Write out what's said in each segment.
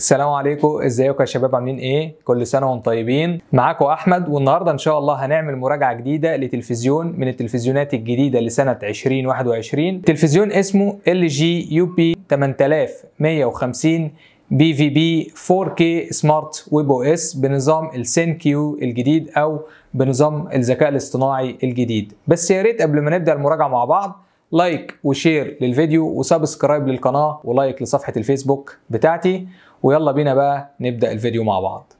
السلام عليكم ازيكم يا شباب عاملين ايه كل سنه وانتم طيبين معاكم احمد والنهارده ان شاء الله هنعمل مراجعه جديده لتلفزيون من التلفزيونات الجديده لسنه 2021 تلفزيون اسمه ال جي يو بي 8150 بي في بي 4K سمارت ويب او اس بنظام السين كيو الجديد او بنظام الذكاء الاصطناعي الجديد بس يا ريت قبل ما نبدا المراجعه مع بعض لايك وشير للفيديو وسبسكرايب للقناه ولايك لصفحه الفيسبوك بتاعتي ويلا بينا بقى نبدأ الفيديو مع بعض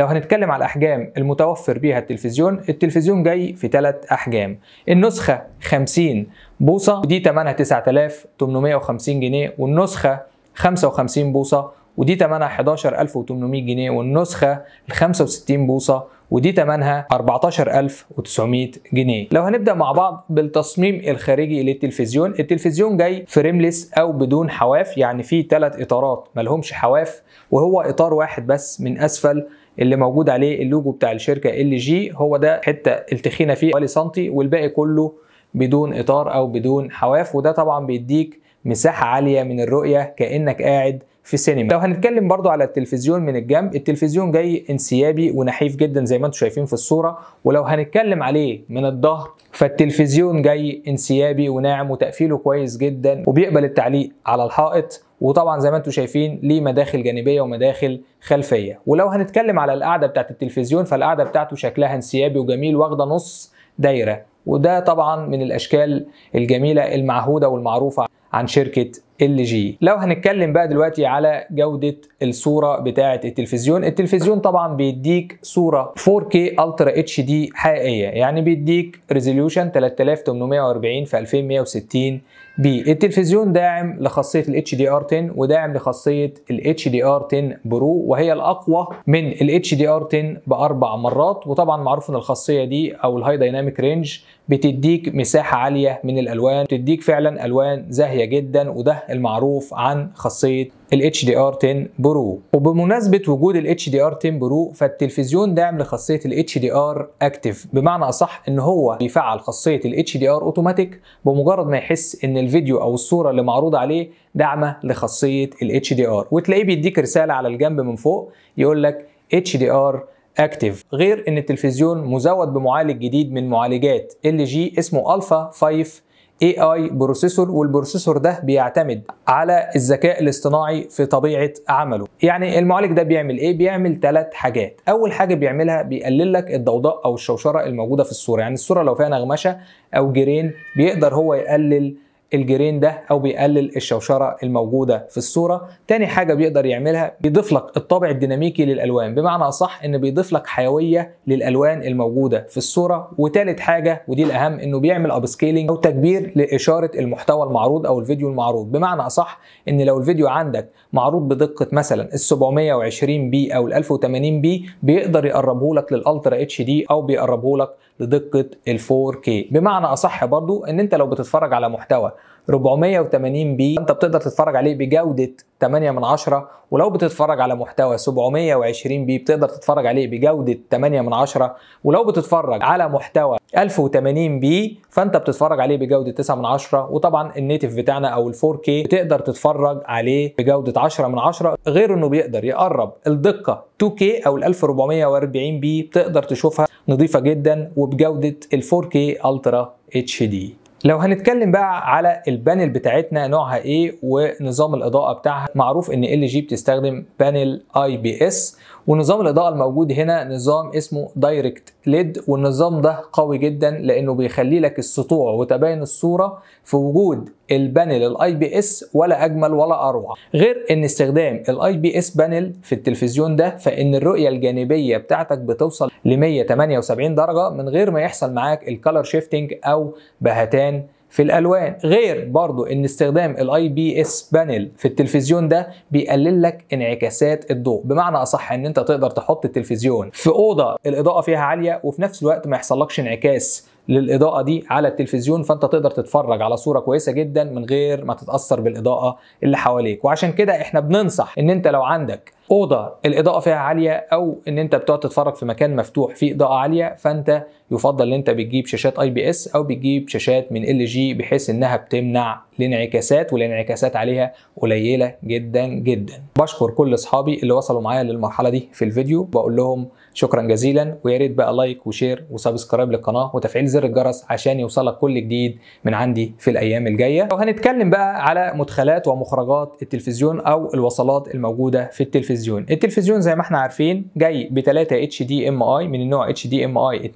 لو هنتكلم على الأحجام المتوفر بيها التلفزيون التلفزيون جاي في ثلاث أحجام النسخة 50 بوصة ودي ثمنها 9850 جنيه والنسخة 55 بوصة ودي ثمنها 11800 جنيه والنسخة ال 65 بوصة ودي تمنها 14900 جنيه لو هنبدا مع بعض بالتصميم الخارجي للتلفزيون التلفزيون جاي فريمليس او بدون حواف يعني فيه ثلاث اطارات ملهمش حواف وهو اطار واحد بس من اسفل اللي موجود عليه اللوجو بتاع الشركه ال جي هو ده حته التخينه فيه حوالي سنتي والباقي كله بدون اطار او بدون حواف وده طبعا بيديك مساحه عاليه من الرؤيه كانك قاعد في سينما لو هنتكلم برضو على التلفزيون من الجنب التلفزيون جاي انسيابي ونحيف جدا زي ما انتم شايفين في الصوره ولو هنتكلم عليه من الظهر فالتلفزيون جاي انسيابي وناعم وتقفيله كويس جدا وبيقبل التعليق على الحائط وطبعا زي ما انتم شايفين ليه مداخل جانبيه ومداخل خلفيه ولو هنتكلم على القعده بتاعه التلفزيون فالقعده بتاعته شكلها انسيابي وجميل واخده نص دايره وده طبعا من الاشكال الجميله المعهوده والمعروفه عن شركه ال جي لو هنتكلم بقى دلوقتي على جودة الصورة بتاعة التلفزيون التلفزيون طبعا بيديك صورة 4K Ultra HD حقيقية يعني بيديك ريزوليوشن 3840 في 2160 بي التلفزيون داعم لخاصية ال HDR10 وداعم لخاصية ال HDR10 برو وهي الأقوى من ال HDR10 بأربع مرات وطبعا معروف إن الخاصية دي أو الهاي دايناميك رينج بتديك مساحة عالية من الألوان بتديك فعلا ألوان زاهية داهيه جدا وده المعروف عن خاصيه ال HDR 10 برو وبمناسبة وجود ال HDR 10 برو فالتلفزيون داعم لخاصية ال HDR اكتف بمعنى أصح إن هو بيفعل خاصية ال HDR أوتوماتيك بمجرد ما يحس إن الفيديو أو الصورة اللي معروضة عليه داعمة لخاصية ال HDR وتلاقيه بيديك رسالة على الجنب من فوق يقول لك HDR اكتف غير ان التلفزيون مزود بمعالج جديد من معالجات ال جي اسمه الفا 5 اي اي بروسيسور والبروسيسور ده بيعتمد على الذكاء الاصطناعي في طبيعه عمله يعني المعالج ده بيعمل ايه بيعمل ثلاث حاجات اول حاجه بيعملها بيقلل لك الضوضاء او الشوشره الموجوده في الصوره يعني الصوره لو فيها نغمشه او جرين بيقدر هو يقلل الجرين ده او بيقلل الشوشره الموجوده في الصوره تاني حاجه بيقدر يعملها بيضيف لك الطابع الديناميكي للالوان بمعنى اصح ان بيضيف لك حيويه للالوان الموجوده في الصوره وتالت حاجه ودي الاهم انه بيعمل اب سكيلينج او تكبير لاشاره المحتوى المعروض او الفيديو المعروض بمعنى اصح ان لو الفيديو عندك معروض بدقه مثلا ال 720 بي او ال 1080 بي بيقدر يقربه لك للالترا اتش دي او بيقربه لك لدقه ال 4K بمعنى اصح برضو ان انت لو بتتفرج على محتوى 480 بي انت بتقدر تتفرج عليه بجودة 8 من 10 ولو بتتفرج على محتوى 720 بي بتقدر تتفرج عليه بجودة 8 من 10 ولو بتتفرج على محتوى 1080 بي فانت بتتفرج عليه بجودة 9 من 10 وطبعا النيتف بتاعنا او ال 4 بتقدر تتفرج عليه بجودة 10 من 10 غير انه بيقدر يقرب الدقة كي او ال 1440 بي بتقدر تشوفها نظيفة جدا وبجودة ال 4 الترا اتش دي لو هنتكلم بقى على البانل بتاعتنا نوعها ايه ونظام الاضاءه بتاعها معروف ان ال جي بتستخدم بانل اي بي اس ونظام الاضاءه الموجود هنا نظام اسمه دايركت ليد والنظام ده قوي جدا لانه بيخلي لك السطوع وتباين الصوره في وجود البانل الاي بي اس ولا اجمل ولا اروع غير ان استخدام الاي بي اس بانل في التلفزيون ده فان الرؤيه الجانبيه بتاعتك بتوصل ل 178 درجه من غير ما يحصل معاك الكالر شيفتنج او بهتان في الالوان غير برضو ان استخدام الاي بي اس بانل في التلفزيون ده بيقلل لك انعكاسات الضوء بمعنى اصح ان انت تقدر تحط التلفزيون في اوضه الاضاءه فيها عاليه وفي نفس الوقت ما يحصلكش انعكاس للاضاءه دي على التلفزيون فانت تقدر تتفرج على صوره كويسه جدا من غير ما تتاثر بالاضاءه اللي حواليك وعشان كده احنا بننصح ان انت لو عندك اوضه الاضاءه فيها عاليه او ان انت بتقعد تتفرج في مكان مفتوح فيه اضاءه عاليه فانت يفضل ان انت بتجيب شاشات اي بي اس او بتجيب شاشات من ال جي بحيث انها بتمنع الانعكاسات والانعكاسات عليها قليله جدا جدا بشكر كل اصحابي اللي وصلوا معايا للمرحله دي في الفيديو بقول لهم شكرا جزيلا ويا ريت بقى لايك وشير وسبسكرايب للقناه وتفعيل زر الجرس عشان يوصلك كل جديد من عندي في الايام الجايه وهنتكلم بقى على مدخلات ومخرجات التلفزيون او الوصلات الموجوده في التلفزيون التلفزيون زي ما احنا عارفين جاي ب 3 اتش دي ام اي من النوع اتش دي ام اي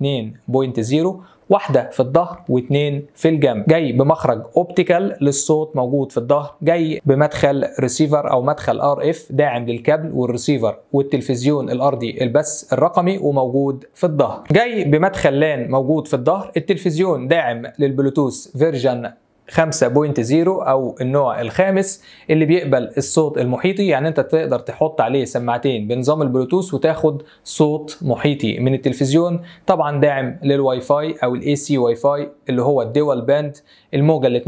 2.0 واحده في الظهر واثنين في الجنب جاي بمخرج اوبتيكال للصوت موجود في الظهر جاي بمدخل ريسيفر او مدخل ار اف داعم للكابل والريسيفر والتلفزيون الارضي البث الرقمي وموجود في الظهر جاي بمدخل لان موجود في الظهر التلفزيون داعم للبلوتوث فيرجن 5.0 او النوع الخامس اللي بيقبل الصوت المحيطي يعني انت تقدر تحط عليه سماعتين بنظام البلوتوث وتاخد صوت محيطي من التلفزيون طبعا داعم للواي فاي او الاي سي واي فاي اللي هو الدول باند الموجه ال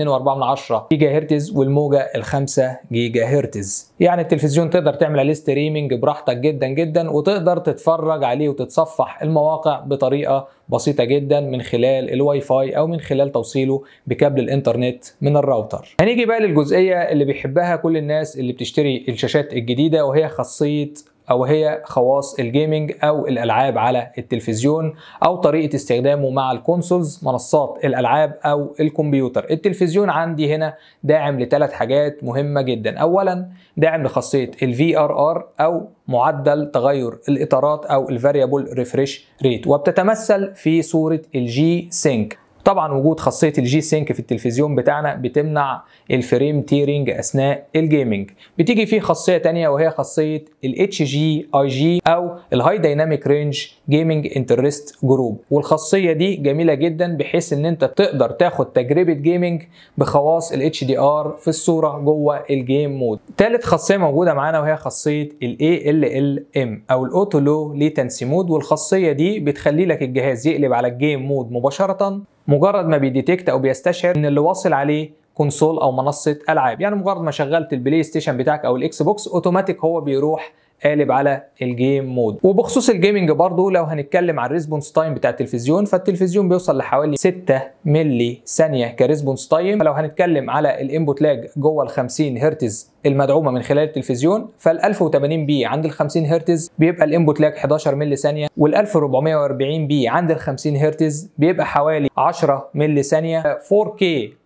2.4 جيجا هرتز والموجه ال 5 جيجا هرتز يعني التلفزيون تقدر تعمل عليه ستريمنج براحتك جدا جدا وتقدر تتفرج عليه وتتصفح المواقع بطريقه بسيطة جدا من خلال الواي فاي او من خلال توصيله بكابل الانترنت من الراوتر هنيجي بقى للجزئية اللي بيحبها كل الناس اللي بتشتري الشاشات الجديدة وهي خاصية أو هي خواص الجيمنج أو الألعاب على التلفزيون أو طريقة استخدامه مع الكونسولز منصات الألعاب أو الكمبيوتر التلفزيون عندي هنا داعم لثلاث حاجات مهمة جدا أولا داعم لخاصية ال VRR أو معدل تغير الإطارات أو الفاريبل ريفرش ريت وبتتمثل في صورة الجي سينك طبعا وجود خاصيه الجي سينك في التلفزيون بتاعنا بتمنع الفريم تيرنج اثناء الجيمنج بتيجي فيه خاصيه تانية وهي خاصيه الـ HGIG أو الـ High Dynamic Range Gaming Interest Group والخاصيه دي جميله جدا بحيث ان انت تقدر تاخد تجربه جيمنج بخواص الاتش دي ار في الصوره جوه الجيم مود ثالث خاصيه موجوده معانا وهي خاصيه الـ ال ال ام او الاوتو لو ليتنسي مود والخاصيه دي بتخلي لك الجهاز يقلب على الجيم مود مباشره مجرد ما بيديتكت او بيستشعر ان اللي واصل عليه كونسول او منصه العاب يعني مجرد ما شغلت البلاي ستيشن بتاعك او الاكس بوكس اوتوماتيك هو بيروح قالب على الجيم مود وبخصوص الجيمنج برضو لو هنتكلم عن الريسبونس تايم بتاع التلفزيون فالتلفزيون بيوصل لحوالي 6 ملي ثانيه كريسبونس تايم فلو هنتكلم على الانبوت لاج جوه ال 50 هرتز المدعومه من خلال التلفزيون فال 1080 بي عند ال 50 هرتز بيبقى الانبوت لاج 11 ملي ثانيه وال 1440 بي عند ال 50 هرتز بيبقى حوالي 10 ملي ثانيه 4K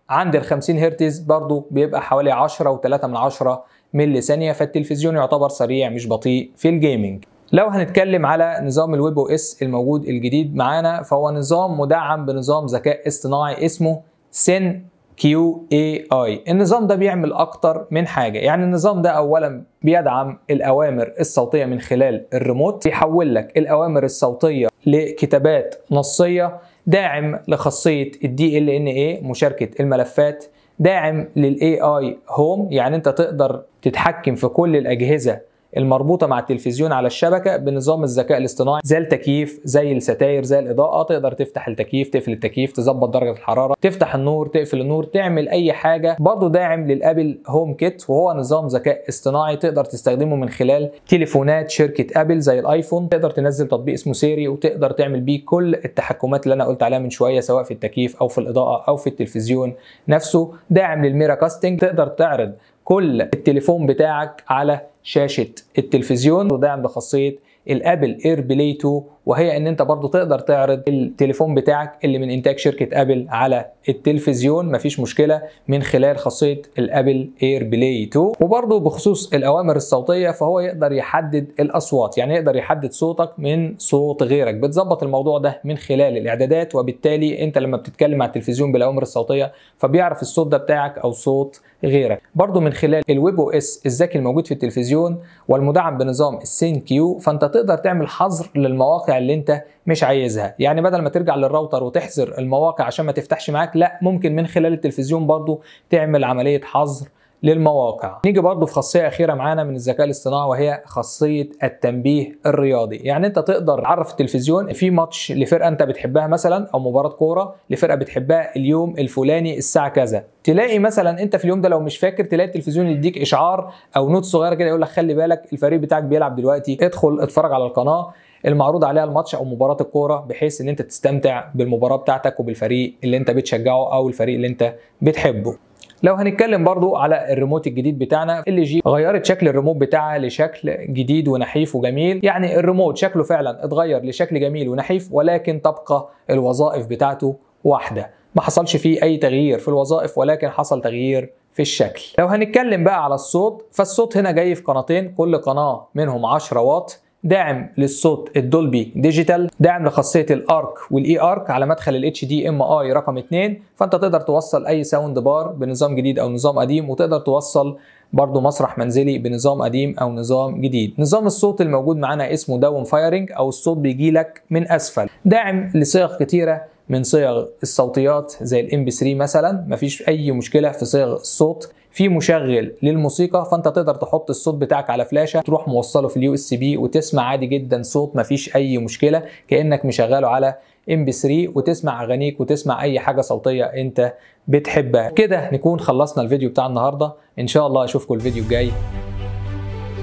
عند ال 50 هرتز برضو بيبقى حوالي 10 و3 من 10 ملي ثانيه فالتلفزيون يعتبر سريع مش بطيء في الجيمنج لو هنتكلم على نظام الويب او اس الموجود الجديد معانا فهو نظام مدعم بنظام ذكاء اصطناعي اسمه سن كيو اي اي النظام ده بيعمل اكتر من حاجه يعني النظام ده اولا بيدعم الاوامر الصوتيه من خلال الريموت بيحول لك الاوامر الصوتيه لكتابات نصيه داعم لخاصيه الدي ال ان اي مشاركه الملفات داعم للاي اي هوم يعني انت تقدر تتحكم في كل الاجهزه المربوطه مع التلفزيون على الشبكه بنظام الذكاء الاصطناعي زي التكييف زي الستاير زي الاضاءه تقدر تفتح التكييف تقفل التكييف تظبط درجه الحراره تفتح النور تقفل النور تعمل اي حاجه برضه داعم للابل هوم كيت وهو نظام ذكاء اصطناعي تقدر تستخدمه من خلال تليفونات شركه ابل زي الايفون تقدر تنزل تطبيق اسمه سيري وتقدر تعمل بيه كل التحكمات اللي انا قلت عليها من شويه سواء في التكييف او في الاضاءه او في التلفزيون نفسه داعم للميرا كاستنج تقدر تعرض كل التليفون بتاعك على شاشه التلفزيون وده عند خاصيه الابل اير بلاي 2 وهي ان انت برضو تقدر تعرض التليفون بتاعك اللي من انتاج شركه ابل على التلفزيون مفيش مشكله من خلال خاصيه الابل اير بلاي 2 وبرضو بخصوص الاوامر الصوتيه فهو يقدر يحدد الاصوات يعني يقدر يحدد صوتك من صوت غيرك بتظبط الموضوع ده من خلال الاعدادات وبالتالي انت لما بتتكلم على التلفزيون بالاوامر الصوتيه فبيعرف الصوت ده بتاعك او صوت غيرك برضو من خلال الويب او اس الذكي الموجود في التلفزيون والمدعم بنظام السين كيو فانت تقدر تعمل حظر للمواقع اللي انت مش عايزها يعني بدل ما ترجع للراوتر وتحذر المواقع عشان ما تفتحش معاك لا ممكن من خلال التلفزيون برضو تعمل عمليه حظر للمواقع نيجي برضو في خاصية أخيرة معانا من الذكاء الاصطناعي وهي خاصية التنبيه الرياضي يعني أنت تقدر تعرف التلفزيون في ماتش لفرقة أنت بتحبها مثلا أو مباراة كورة لفرقة بتحبها اليوم الفلاني الساعة كذا تلاقي مثلا انت في اليوم ده لو مش فاكر تلاقي التلفزيون يديك اشعار او نوت صغيره كده يقول لك خلي بالك الفريق بتاعك بيلعب دلوقتي ادخل اتفرج على القناه المعروض عليها الماتش او مباراه الكوره بحيث ان انت تستمتع بالمباراه بتاعتك وبالفريق اللي انت بتشجعه او الفريق اللي انت بتحبه لو هنتكلم برضو على الريموت الجديد بتاعنا ال جي غيرت شكل الريموت بتاعها لشكل جديد ونحيف وجميل يعني الريموت شكله فعلا اتغير لشكل جميل ونحيف ولكن تبقى الوظائف بتاعته واحده ما حصلش فيه اي تغيير في الوظائف ولكن حصل تغيير في الشكل لو هنتكلم بقى على الصوت فالصوت هنا جاي في قناتين كل قناه منهم 10 واط داعم للصوت الدولبي ديجيتال داعم لخاصيه الارك والاي ارك على مدخل الاتش دي ام اي رقم 2 فانت تقدر توصل اي ساوند بار بنظام جديد او نظام قديم وتقدر توصل برضه مسرح منزلي بنظام قديم او نظام جديد نظام الصوت الموجود معانا اسمه داون فايرنج او الصوت بيجي لك من اسفل داعم لصيغ كتيره من صيغ الصوتيات زي الام بي 3 مثلا مفيش اي مشكله في صيغ الصوت في مشغل للموسيقى فانت تقدر تحط الصوت بتاعك على فلاشه تروح موصله في اليو اس بي وتسمع عادي جدا صوت مفيش اي مشكله كانك مشغله على ام بي 3 وتسمع اغانيك وتسمع اي حاجه صوتيه انت بتحبها كده نكون خلصنا الفيديو بتاع النهارده ان شاء الله اشوفكم الفيديو الجاي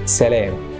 سلام